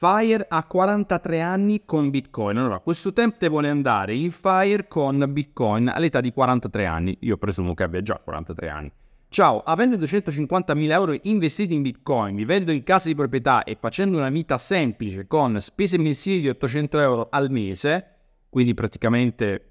Fire ha 43 anni con Bitcoin. Allora, questo utente vuole andare in Fire con Bitcoin all'età di 43 anni. Io presumo che abbia già 43 anni. Ciao, avendo 250.000 euro investiti in Bitcoin, vivendo in casa di proprietà e facendo una vita semplice con spese mensili di 800 euro al mese, quindi praticamente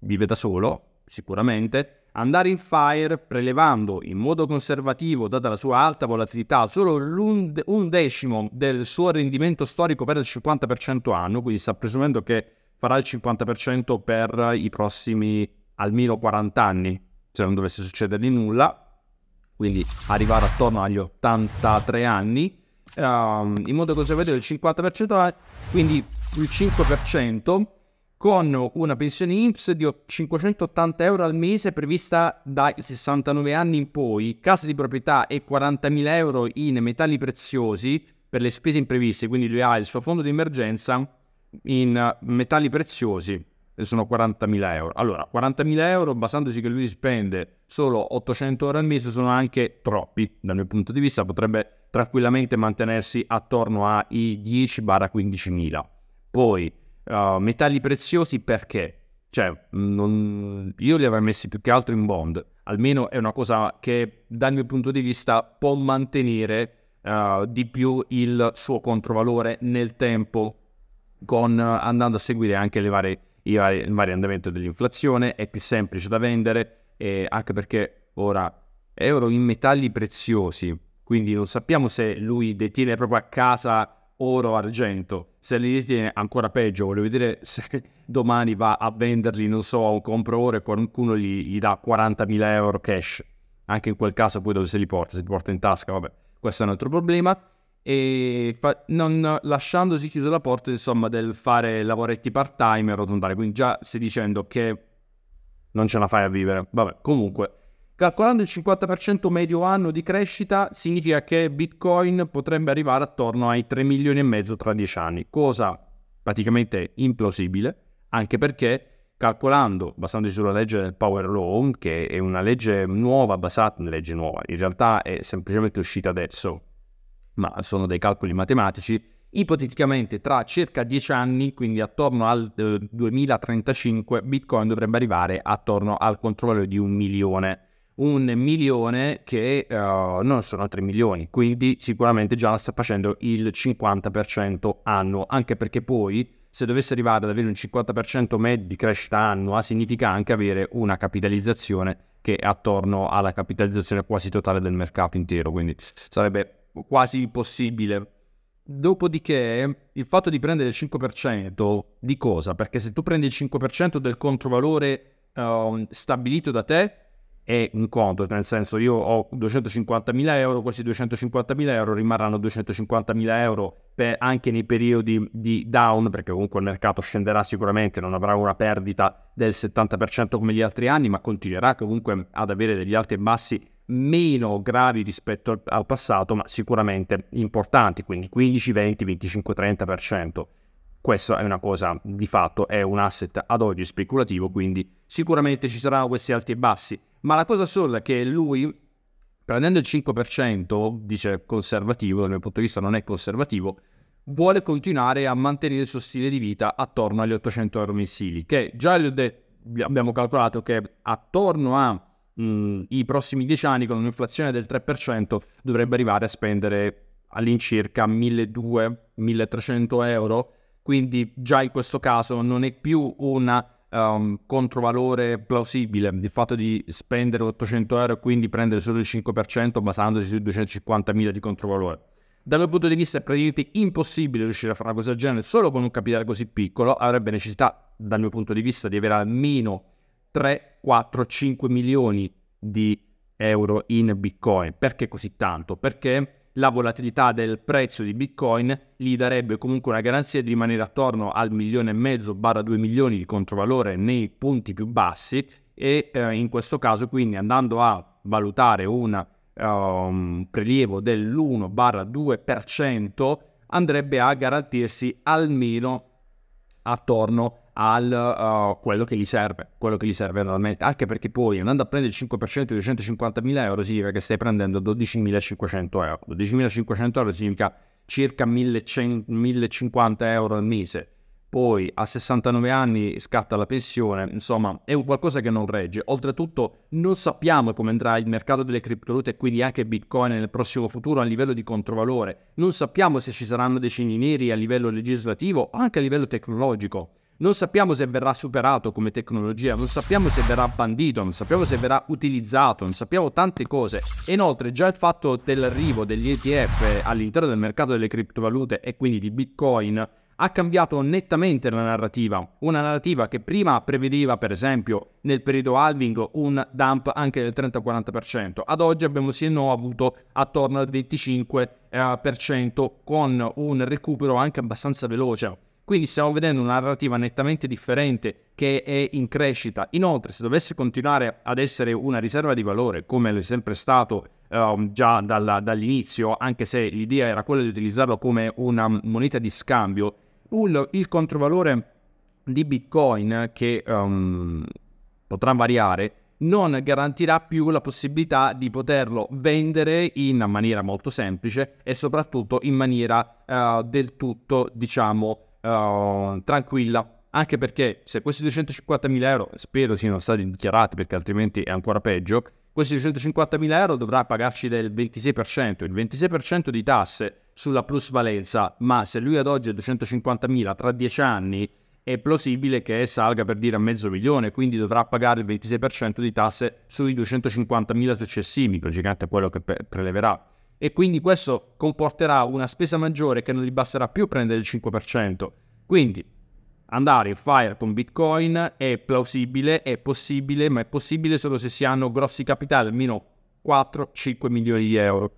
vive da solo, sicuramente, andare in fire prelevando in modo conservativo, data la sua alta volatilità, solo un decimo del suo rendimento storico per il 50% anno, quindi sta presumendo che farà il 50% per i prossimi almeno 40 anni, se non dovesse succedergli nulla, quindi arrivare attorno agli 83 anni, um, in modo conservativo il 50%, quindi il 5% con una pensione INPS di 580 euro al mese prevista dai 69 anni in poi, casa di proprietà e 40.000 euro in metalli preziosi per le spese impreviste, quindi lui ha il suo fondo di emergenza in metalli preziosi sono 40.000 euro. Allora, 40.000 euro, basandosi che lui spende solo 800 euro al mese, sono anche troppi dal mio punto di vista, potrebbe tranquillamente mantenersi attorno ai 10-15.000. Poi Uh, metalli preziosi perché? Cioè, non... io li avrei messi più che altro in bond. Almeno è una cosa che, dal mio punto di vista, può mantenere uh, di più il suo controvalore nel tempo, con, uh, andando a seguire anche le varie, i, vari, il vario andamento dell'inflazione. È più semplice da vendere, e anche perché ora euro in metalli preziosi. Quindi non sappiamo se lui detiene proprio a casa oro argento. Se li ritiene ancora peggio, voglio vedere se domani va a venderli, non so, a un compro oro e qualcuno gli, gli dà 40.000 euro cash. Anche in quel caso poi dove se li porta? Se li porta in tasca, vabbè, questo è un altro problema. E fa- non lasciandosi chiusa la porta, insomma, del fare lavoretti part-time e arrotondare. Quindi già stai dicendo che non ce la fai a vivere. Vabbè, comunque Calcolando il 50% medio anno di crescita significa che Bitcoin potrebbe arrivare attorno ai 3 milioni e mezzo tra 10 anni, cosa praticamente implausibile, anche perché calcolando, basandosi sulla legge del Power Law, che è una legge nuova, basata in legge nuova, in realtà è semplicemente uscita adesso, ma sono dei calcoli matematici, ipoteticamente tra circa 10 anni, quindi attorno al 2035, eh, Bitcoin dovrebbe arrivare attorno al controllo di un milione un milione che uh, non sono 3 milioni, quindi sicuramente già sta facendo il 50% annuo, anche perché poi se dovesse arrivare ad avere un 50% medio di crescita annua significa anche avere una capitalizzazione che è attorno alla capitalizzazione quasi totale del mercato intero, quindi sarebbe quasi impossibile. Dopodiché il fatto di prendere il 5% di cosa? Perché se tu prendi il 5% del controvalore uh, stabilito da te, è un conto, nel senso io ho 250.000 euro, questi 250.000 euro rimarranno 250.000 euro anche nei periodi di down, perché comunque il mercato scenderà sicuramente, non avrà una perdita del 70% come gli altri anni, ma continuerà comunque ad avere degli alti e bassi meno gravi rispetto al passato, ma sicuramente importanti, quindi 15, 20, 25, 30%. Questa è una cosa di fatto, è un asset ad oggi speculativo, quindi sicuramente ci saranno questi alti e bassi. Ma la cosa sola è che lui, prendendo il 5%, dice conservativo, dal mio punto di vista non è conservativo, vuole continuare a mantenere il suo stile di vita attorno agli 800 euro mensili, che già gli ho detto, abbiamo calcolato che attorno ai mm, prossimi 10 anni, con un'inflazione del 3%, dovrebbe arrivare a spendere all'incirca 1200-1300 euro quindi già in questo caso non è più un um, controvalore plausibile il fatto di spendere 800 euro e quindi prendere solo il 5% basandosi sui 250.000 di controvalore. Dal mio punto di vista è praticamente impossibile riuscire a fare una cosa del genere solo con un capitale così piccolo, avrebbe necessità dal mio punto di vista di avere almeno 3, 4, 5 milioni di euro in bitcoin. Perché così tanto? Perché la volatilità del prezzo di Bitcoin gli darebbe comunque una garanzia di rimanere attorno al milione e mezzo barra 2 milioni di controvalore nei punti più bassi e eh, in questo caso quindi andando a valutare una, uh, eh, un prelievo dell'1 barra 2% andrebbe a garantirsi almeno attorno a al uh, quello che gli serve, quello che gli serve normalmente, anche perché poi andando a prendere il 5% di 250.000 euro significa che stai prendendo 12.500 euro, 12.500 euro significa circa 1100, 1.050 euro al mese, poi a 69 anni scatta la pensione, insomma è un qualcosa che non regge, oltretutto non sappiamo come andrà il mercato delle criptovalute e quindi anche Bitcoin nel prossimo futuro a livello di controvalore, non sappiamo se ci saranno dei cigni neri a livello legislativo o anche a livello tecnologico non sappiamo se verrà superato come tecnologia, non sappiamo se verrà bandito, non sappiamo se verrà utilizzato, non sappiamo tante cose. E inoltre già il fatto dell'arrivo degli ETF all'interno del mercato delle criptovalute e quindi di Bitcoin ha cambiato nettamente la narrativa, una narrativa che prima prevedeva per esempio nel periodo halving un dump anche del 30-40%, ad oggi abbiamo sì e no avuto attorno al 25% eh, con un recupero anche abbastanza veloce. Quindi stiamo vedendo una narrativa nettamente differente che è in crescita. Inoltre, se dovesse continuare ad essere una riserva di valore, come è sempre stato eh, già dalla, dall'inizio, anche se l'idea era quella di utilizzarlo come una moneta di scambio, il, il controvalore di Bitcoin, che um, potrà variare, non garantirà più la possibilità di poterlo vendere in maniera molto semplice e soprattutto in maniera uh, del tutto, diciamo, Ehm, tranquilla, anche perché se questi 250.000 euro, spero siano stati dichiarati perché altrimenti è ancora peggio, questi 250.000 euro dovrà pagarci del 26%, il 26% di tasse sulla plusvalenza, ma se lui ad oggi è 250.000 tra 10 anni è plausibile che salga per dire a mezzo milione, quindi dovrà pagare il 26% di tasse sui 250.000 successivi, logicamente è quello che preleverà e quindi questo comporterà una spesa maggiore che non gli basterà più prendere il 5%. Quindi andare in fire con Bitcoin è plausibile, è possibile, ma è possibile solo se si hanno grossi capitali, almeno 4-5 milioni di euro,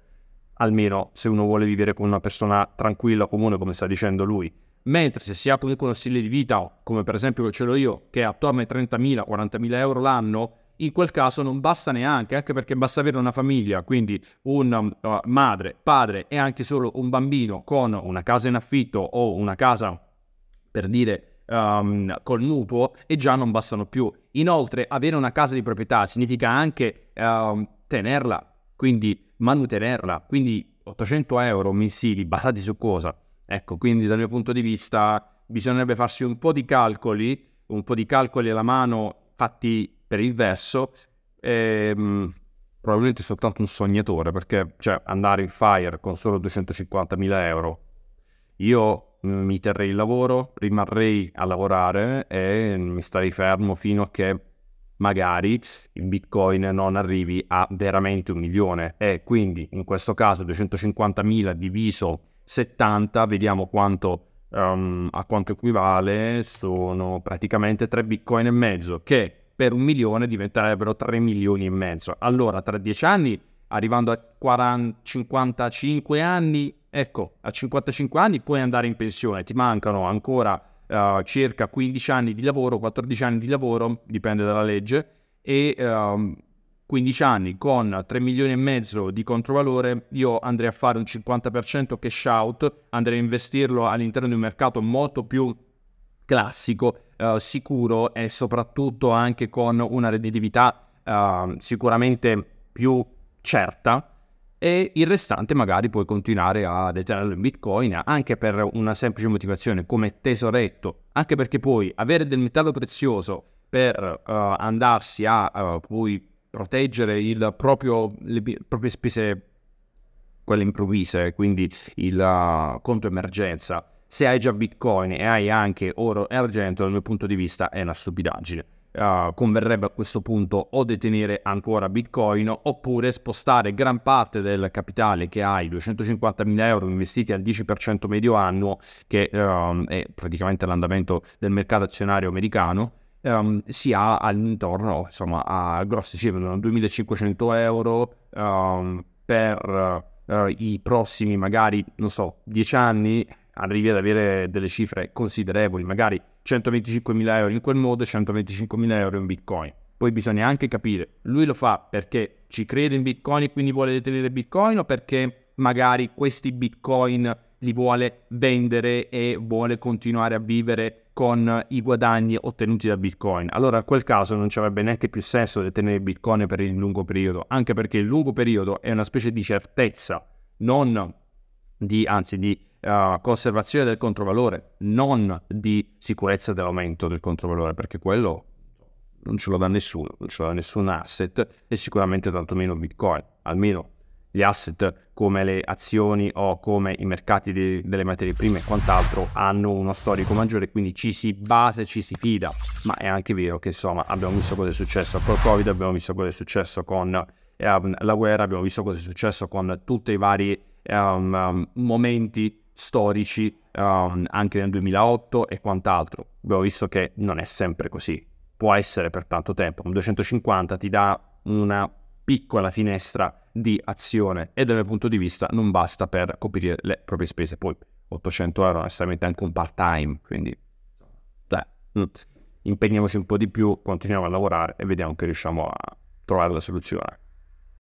almeno se uno vuole vivere con una persona tranquilla, comune, come sta dicendo lui. Mentre se si ha comunque uno stile di vita, come per esempio ce l'ho io, che è attorno ai 30.000-40.000 euro l'anno, in quel caso non basta neanche, anche perché basta avere una famiglia, quindi una um, uh, madre, padre e anche solo un bambino con una casa in affitto o una casa, per dire, um, col mutuo, e già non bastano più. Inoltre, avere una casa di proprietà significa anche um, tenerla, quindi manutenerla, quindi 800 euro mensili basati su cosa? Ecco, quindi dal mio punto di vista bisognerebbe farsi un po' di calcoli, un po' di calcoli alla mano fatti per il verso, ehm, probabilmente soltanto un sognatore, perché cioè, andare in fire con solo 250.000 euro, io mm, mi terrei il lavoro, rimarrei a lavorare e mi starei fermo fino a che magari il bitcoin non arrivi a veramente un milione e quindi in questo caso 250.000 diviso 70 vediamo quanto um, a quanto equivale sono praticamente 3 bitcoin e mezzo che per un milione diventerebbero 3 milioni e mezzo. Allora, tra 10 anni, arrivando a 40, 55 anni, ecco, a 55 anni puoi andare in pensione, ti mancano ancora uh, circa 15 anni di lavoro, 14 anni di lavoro, dipende dalla legge, e um, ehm, 15 anni con 3 milioni e mezzo di controvalore, io andrei a fare un 50% cash out, andrei a investirlo all'interno di un mercato molto più classico eh, sicuro e soprattutto anche con una redditività uh, sicuramente più certa e il restante magari puoi continuare ad esagerare in bitcoin anche per una semplice motivazione come tesoretto anche perché puoi avere del metallo prezioso per uh, andarsi a eh, poi proteggere il proprio, le proprie spese quelle improvvise quindi il conto emergenza se hai già bitcoin e hai anche oro e argento dal mio punto di vista è una stupidaggine uh, converrebbe a questo punto o detenere ancora bitcoin oppure spostare gran parte del capitale che hai 250.000 euro investiti al 10% medio annuo che um, è praticamente l'andamento del mercato azionario americano um, si ha all'intorno insomma a grosse cifre 2500 euro um, per uh, i prossimi magari non so 10 anni arrivi ad avere delle cifre considerevoli, magari 125.000 euro in quel modo e 125.000 euro in Bitcoin. Poi bisogna anche capire, lui lo fa perché ci crede in Bitcoin e quindi vuole detenere Bitcoin o perché magari questi Bitcoin li vuole vendere e vuole continuare a vivere con i guadagni ottenuti da Bitcoin. Allora, in quel caso non ci avrebbe neanche più senso detenere Bitcoin per il lungo periodo, anche perché il lungo periodo è una specie di certezza, non di, anzi, di eh, conservazione del controvalore, non di sicurezza dell'aumento del controvalore, perché quello non ce lo dà nessuno, non ce lo dà nessun asset e sicuramente tantomeno Bitcoin, almeno gli asset come le azioni o come i mercati di, delle materie prime e quant'altro hanno uno storico maggiore, quindi ci si base, ci si fida. Ma è anche vero che insomma abbiamo visto cosa è successo col Covid, abbiamo visto cosa è successo con eh, la guerra, abbiamo visto cosa è successo con tutti i vari eh, momenti storici um, anche nel 2008 e quant'altro. Abbiamo visto che non è sempre così, può essere per tanto tempo. Un 250 ti dà una piccola finestra di azione e dal mio punto di vista non basta per coprire le proprie spese. Poi 800 euro è necessariamente anche un part time, quindi dai, mm, impegniamoci un po' di più, continuiamo a lavorare e vediamo che riusciamo a trovare la soluzione.